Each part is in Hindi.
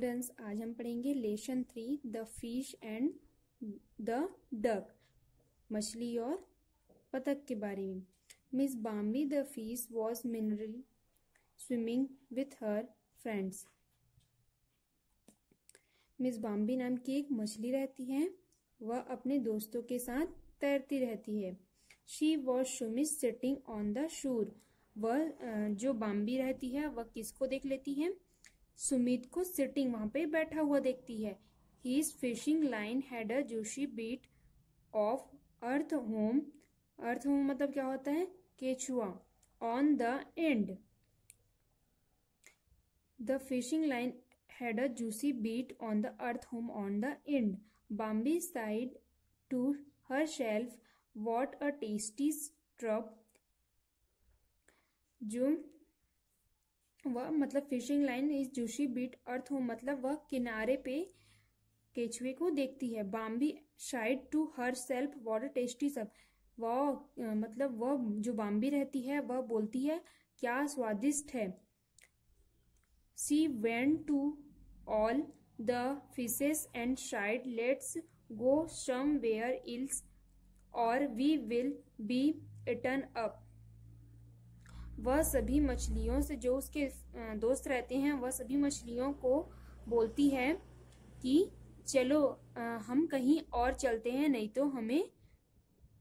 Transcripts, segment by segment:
चिल्ड्रंस आज हम पढ़ेंगे lesson three the fish and the duck मछली और पतक के बारे में Miss Bambi the fish was merrily swimming with her friends Miss Bambi नाम की एक मछली रहती है वह अपने दोस्तों के साथ तैरती रहती है she was Sumit sitting on the shore वह जो बाम्बी रहती है वह किसको देख लेती है सुमित को सिटिंग वहां पे बैठा हुआ देखती है his fishing line had a juicy bit of earthworm earthworm मतलब क्या होता है केचुआ on the end the fishing line had a juicy bit on the earthworm on the end Bambi sighed to herself what a tasty strap जो वह मतलब फिशिंग लाइन इस जूशी बीट अर्थ हो मतलब वह किनारे पे केचुए को देखती है Bambi sighed to herself what a tasty सब वह मतलब वह जो बाम्बी रहती है वह बोलती है क्या स्वादिष्ट है she went to all the fishes and sighed let's go somewhere else और we will be eaten up वह सभी मछलियों से जो उसके दोस्त रहते हैं वह सभी मछलियों को बोलती है कि चलो हम कहीं और चलते हैं नहीं तो हमें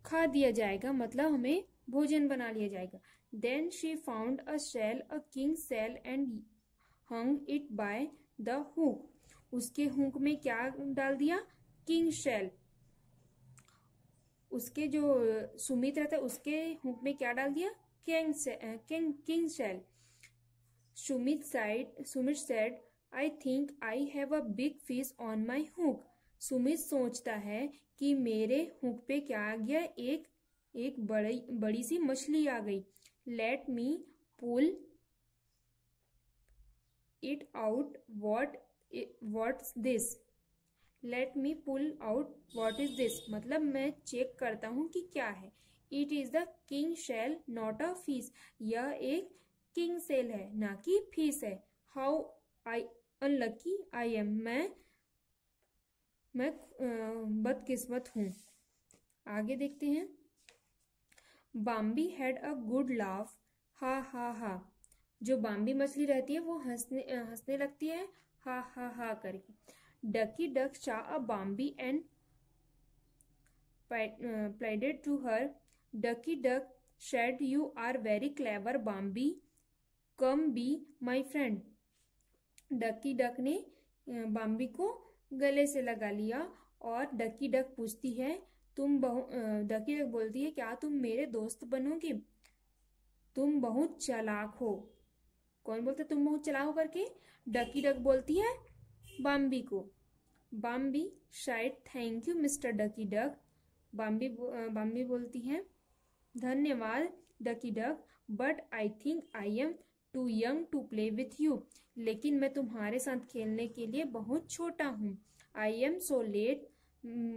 खा दिया जाएगा मतलब हमें भोजन बना लिया जाएगा then she found a shell a king shell and hung it by the hook उसके हुक में क्या डाल दिया किंग सेल उसके जो सुमित रहता है उसके हुक में क्या डाल दिया king, king, king shell. Sumit said, Sumit said, I think I have a big fish on my hook. Sumit सोचता है कि मेरे हुक पे क्या आ गया एक एक बड़ी बड़ी सी मछली आ गई let me pull it out what what's this let me pull out what is this मतलब मैं चेक करता हूँ कि क्या है it is the king shell not a fish यह एक किंग सेल है ना कि फिश है how I unlucky I am मैं मैं अं, बदकिस्मत हूँ आगे देखते हैं Bambi had a good laugh ha ha हा जो बाम्बी मछली रहती है वो हंसने अं, हंसने लगती है हा हा हा करके डकी डक चा अ Bambi and pleaded to her Ducky Duck said you are very clever Bambi come be my friend Ducky Duck ने बाम्बी को गले से लगा लिया और डकी डक पूछती है तुम बहु डकी डक बोलती है क्या तुम मेरे दोस्त बनोगे तुम बहुत चलाक हो कौन बोलता है तुम बहुत चलाक हो करके डकी डक बोलती है बाम्बी को Bambi said thank you Mister Ducky Duck Bambi Bambi बोलती है धन्यवाद Ducky Duck but I think I am too young to play with you लेकिन मैं तुम्हारे साथ खेलने के लिए बहुत छोटा हूँ आई एम सो लेट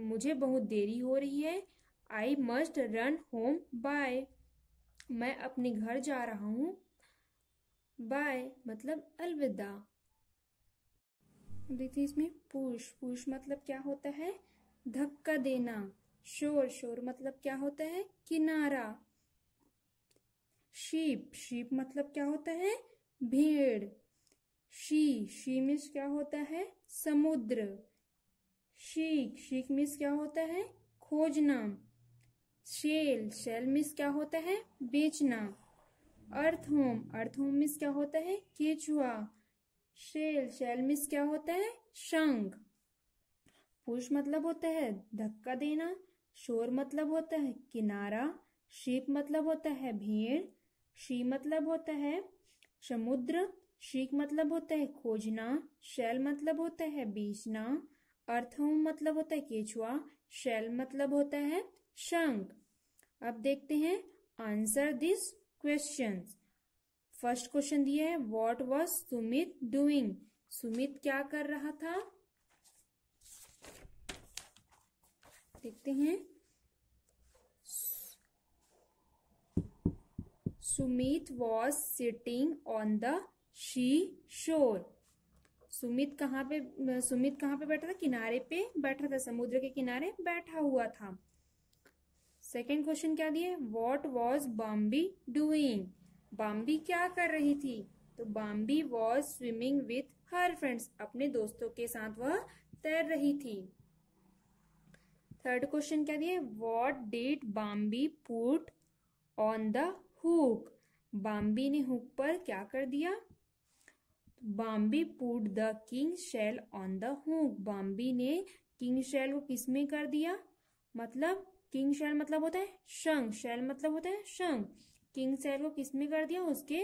मुझे बहुत देरी हो रही है I must run home bye मैं अपने घर जा रहा हूँ बाय मतलब अलविदा देखिए इसमें पुश पुश मतलब क्या होता है धक्का देना शोर शोर मतलब क्या होता है किनारा शीप शीप मतलब क्या होता है भीड़ शी शी मीन्स क्या होता है समुद्र शीख शीख मीन्स क्या होता है खोजना शेल शेल मीन्स क्या होता है बेचना earthworm earthworm means क्या होता है केचुआ शेल शेल मीन्स क्या होता है शंख पुश मतलब होता है धक्का देना शोर मतलब होता है किनारा शीप मतलब होता है भीड़ शी मतलब होता है समुद्र शीक मतलब होता है खोजना शैल मतलब होता है बीजना अर्थम मतलब होता है केचुआ शैल मतलब होता है शंख अब देखते हैं answer this question first question दिया है what was Sumit doing Sumit क्या कर रहा था देखते हैं Sumit was sitting on the she shore Sumit कहाँ पे सुमित कहाँ पे बैठा था किनारे पे बैठा था समुद्र के किनारे बैठा हुआ था सेकेंड क्वेश्चन क्या दिए what was Bambi doing Bambi क्या कर रही थी तो Bambi was swimming with her friends अपने दोस्तों के साथ वह तैर रही थी थर्ड क्वेश्चन क्या दिए what did Bambi put on the hook Bambi ने हुक पर क्या कर दिया Bambi put the king shell on the hook Bambi ने किंग शेल को किस में कर दिया मतलब किंग शेल मतलब होता है शंख शेल मतलब होता है शंख किंग शेल को किस में कर दिया उसके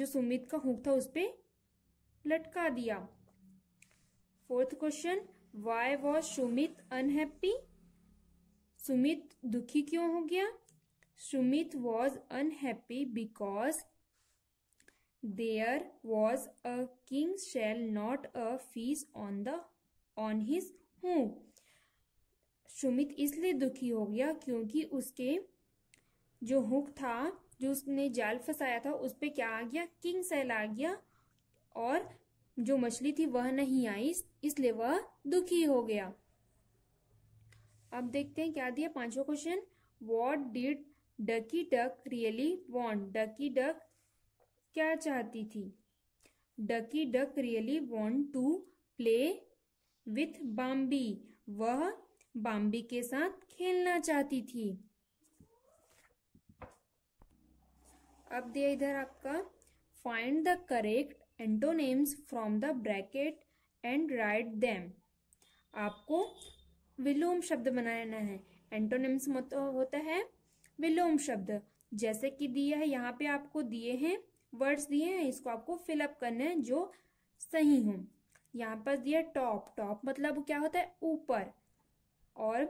जो सुमित का हुक था उस पर लटका दिया fourth question why was Sumit unhappy Sumit दुखी क्यों हो गया Sumit was unhappy because there was a king shell not a fish on the on his home Sumit इसलिए दुखी हो गया क्योंकि उसके जो हुक था जो उसने जाल फंसाया था उस पर क्या आ गया किंग सेल आ गया और जो मछली थी वह नहीं आई इसलिए वह दुखी हो गया अब देखते हैं क्या दिया पांचवा question what did Ducky Duck really want Ducky Duck क्या चाहती थी Ducky Duck really want to play with Bambi वह बाम्बी के साथ खेलना चाहती थी अब दिया इधर आपका find the correct antonyms from the bracket and write them आपको विलोम शब्द बनाना है एंटोनिम्स होता है विलोम शब्द जैसे कि दिया है यहाँ पे आपको दिए हैं वर्ड्स दिए हैं इसको आपको फिलअप करना है जो सही हो यहाँ पर दिया टॉप टॉप मतलब क्या होता है ऊपर और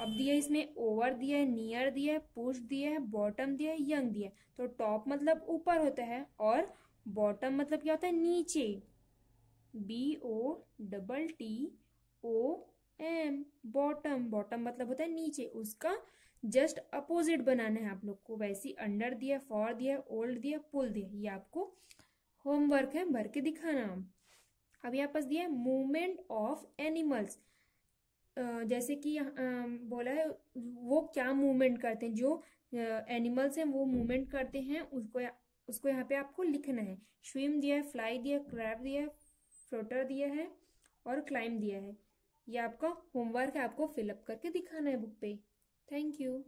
अब दिया इसमें ओवर दिया है नियर दिया है पुश दिया है बॉटम दिया है यंग दिया है तो टॉप मतलब ऊपर होता है और बॉटम मतलब क्या होता है नीचे B O double T O M bottom bottom मतलब होता है नीचे उसका जस्ट अपोजिट बनाना है आप लोग को वैसे ही अंडर दिया फॉर दिया ओल्ड दिया पुल दिया ये आपको होमवर्क है भर के दिखाना अब यहाँ पास दिया है मूवमेंट ऑफ एनिमल्स जैसे कि बोला है वो क्या मूवमेंट करते हैं जो एनिमल्स हैं वो मूवमेंट करते हैं उसको उसको यहाँ पे आपको लिखना है स्विम दिया है फ्लाई दिया है क्रैप दिया है फ्लोटर दिया है और क्लाइम दिया है ये आपका होमवर्क है आपको फिलअप करके दिखाना है बुक पे थैंक यू